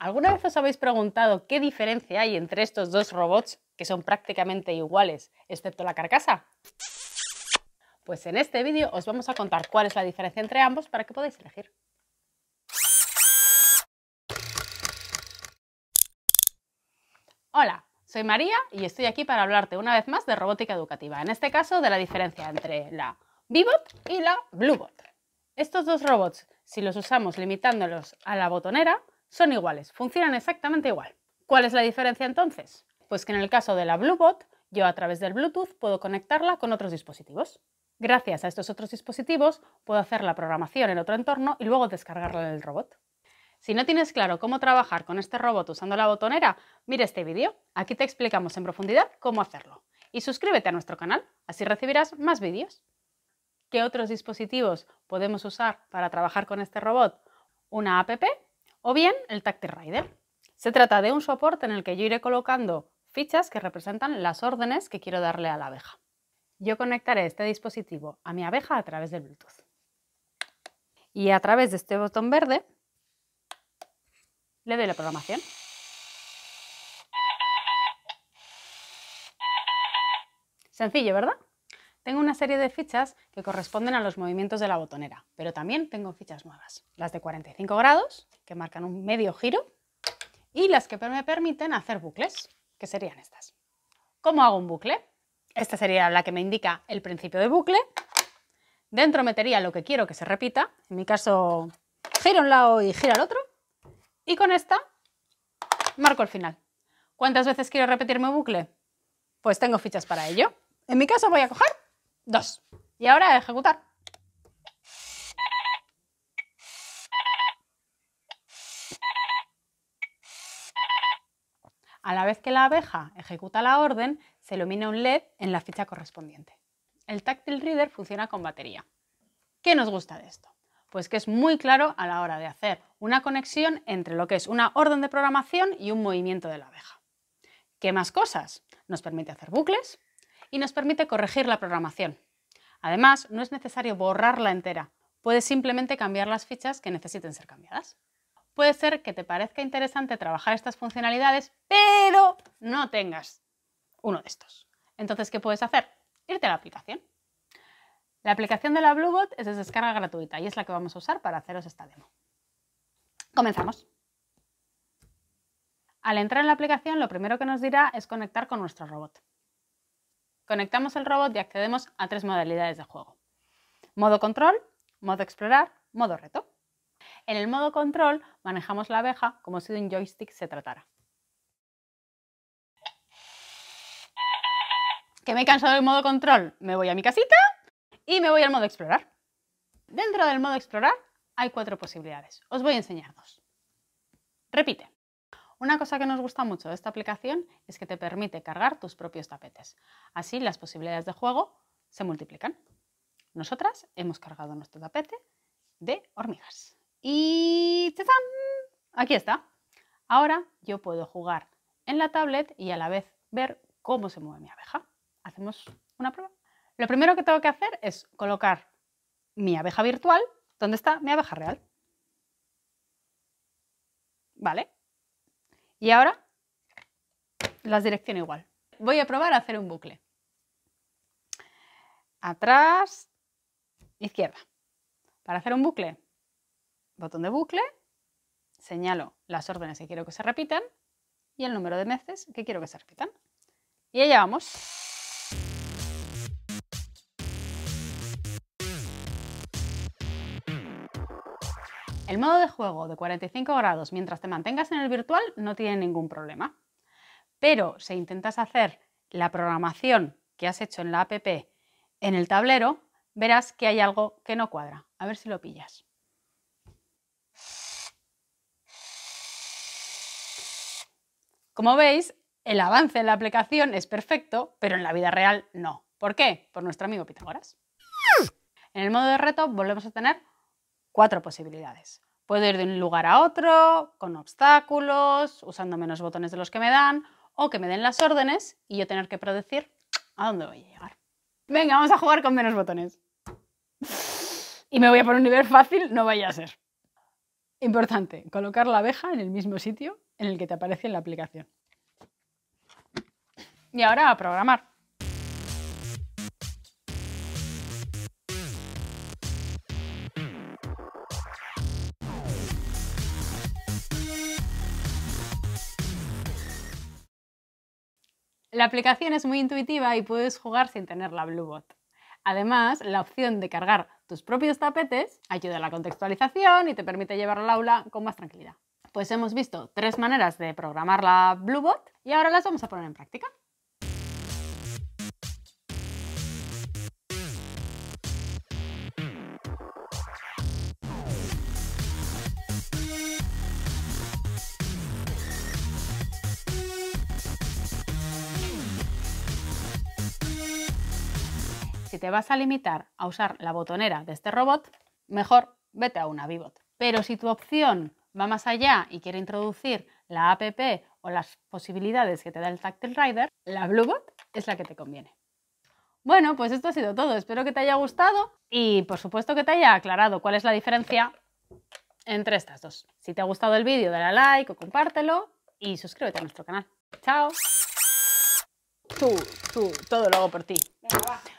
¿Alguna vez os habéis preguntado qué diferencia hay entre estos dos robots que son prácticamente iguales, excepto la carcasa? Pues en este vídeo os vamos a contar cuál es la diferencia entre ambos para que podáis elegir. Hola, soy María y estoy aquí para hablarte una vez más de robótica educativa, en este caso de la diferencia entre la B-Bot y la Bluebot. Estos dos robots, si los usamos limitándolos a la botonera, son iguales, funcionan exactamente igual. ¿Cuál es la diferencia entonces? Pues que en el caso de la Bluebot, yo a través del Bluetooth puedo conectarla con otros dispositivos. Gracias a estos otros dispositivos puedo hacer la programación en otro entorno y luego descargarla en el robot. Si no tienes claro cómo trabajar con este robot usando la botonera, mira este vídeo. Aquí te explicamos en profundidad cómo hacerlo. Y suscríbete a nuestro canal, así recibirás más vídeos. ¿Qué otros dispositivos podemos usar para trabajar con este robot? Una app o bien el TactiRider, Rider. Se trata de un soporte en el que yo iré colocando fichas que representan las órdenes que quiero darle a la abeja. Yo conectaré este dispositivo a mi abeja a través del Bluetooth. Y a través de este botón verde le doy la programación. Sencillo, ¿verdad? Tengo una serie de fichas que corresponden a los movimientos de la botonera, pero también tengo fichas nuevas. Las de 45 grados, que marcan un medio giro, y las que me permiten hacer bucles, que serían estas. ¿Cómo hago un bucle? Esta sería la que me indica el principio de bucle. Dentro metería lo que quiero que se repita, en mi caso giro un lado y gira al otro. Y con esta marco el final. ¿Cuántas veces quiero repetir mi bucle? Pues tengo fichas para ello. En mi caso voy a coger Dos. Y ahora ejecutar. A la vez que la abeja ejecuta la orden, se ilumina un LED en la ficha correspondiente. El Tactile Reader funciona con batería. ¿Qué nos gusta de esto? Pues que es muy claro a la hora de hacer una conexión entre lo que es una orden de programación y un movimiento de la abeja. ¿Qué más cosas? Nos permite hacer bucles, y nos permite corregir la programación. Además, no es necesario borrarla entera, puedes simplemente cambiar las fichas que necesiten ser cambiadas. Puede ser que te parezca interesante trabajar estas funcionalidades, pero no tengas uno de estos. Entonces, ¿qué puedes hacer? Irte a la aplicación. La aplicación de la Bluebot es de descarga gratuita y es la que vamos a usar para haceros esta demo. Comenzamos. Al entrar en la aplicación, lo primero que nos dirá es conectar con nuestro robot conectamos el robot y accedemos a tres modalidades de juego. Modo control, modo explorar, modo reto. En el modo control manejamos la abeja como si de un joystick se tratara. ¿Que me he cansado del modo control? Me voy a mi casita y me voy al modo explorar. Dentro del modo explorar hay cuatro posibilidades. Os voy a enseñar dos. Repite. Una cosa que nos gusta mucho de esta aplicación es que te permite cargar tus propios tapetes. Así las posibilidades de juego se multiplican. Nosotras hemos cargado nuestro tapete de hormigas. Y Aquí está. Ahora yo puedo jugar en la tablet y a la vez ver cómo se mueve mi abeja. Hacemos una prueba. Lo primero que tengo que hacer es colocar mi abeja virtual donde está mi abeja real. ¿Vale? Y ahora las direcciono igual. Voy a probar a hacer un bucle. Atrás, izquierda. Para hacer un bucle, botón de bucle, señalo las órdenes que quiero que se repitan y el número de veces que quiero que se repitan. Y allá vamos. El modo de juego de 45 grados mientras te mantengas en el virtual no tiene ningún problema. Pero si intentas hacer la programación que has hecho en la app en el tablero, verás que hay algo que no cuadra. A ver si lo pillas. Como veis, el avance en la aplicación es perfecto, pero en la vida real no. ¿Por qué? Por nuestro amigo Pitágoras. En el modo de reto volvemos a tener cuatro posibilidades. Puedo ir de un lugar a otro, con obstáculos, usando menos botones de los que me dan, o que me den las órdenes y yo tener que predecir a dónde voy a llegar. Venga, vamos a jugar con menos botones. Y me voy a poner un nivel fácil, no vaya a ser. Importante, colocar la abeja en el mismo sitio en el que te aparece en la aplicación. Y ahora a programar. La aplicación es muy intuitiva y puedes jugar sin tener la Bluebot. Además, la opción de cargar tus propios tapetes ayuda a la contextualización y te permite llevar al aula con más tranquilidad. Pues hemos visto tres maneras de programar la Bluebot y ahora las vamos a poner en práctica. si te vas a limitar a usar la botonera de este robot, mejor vete a una vibot. Pero si tu opción va más allá y quiere introducir la app o las posibilidades que te da el Tactile Rider, la Bluebot es la que te conviene. Bueno, pues esto ha sido todo. Espero que te haya gustado y por supuesto que te haya aclarado cuál es la diferencia entre estas dos. Si te ha gustado el vídeo, dale a like o compártelo y suscríbete a nuestro canal. ¡Chao! Tú, tú, todo lo hago por ti. Venga, va.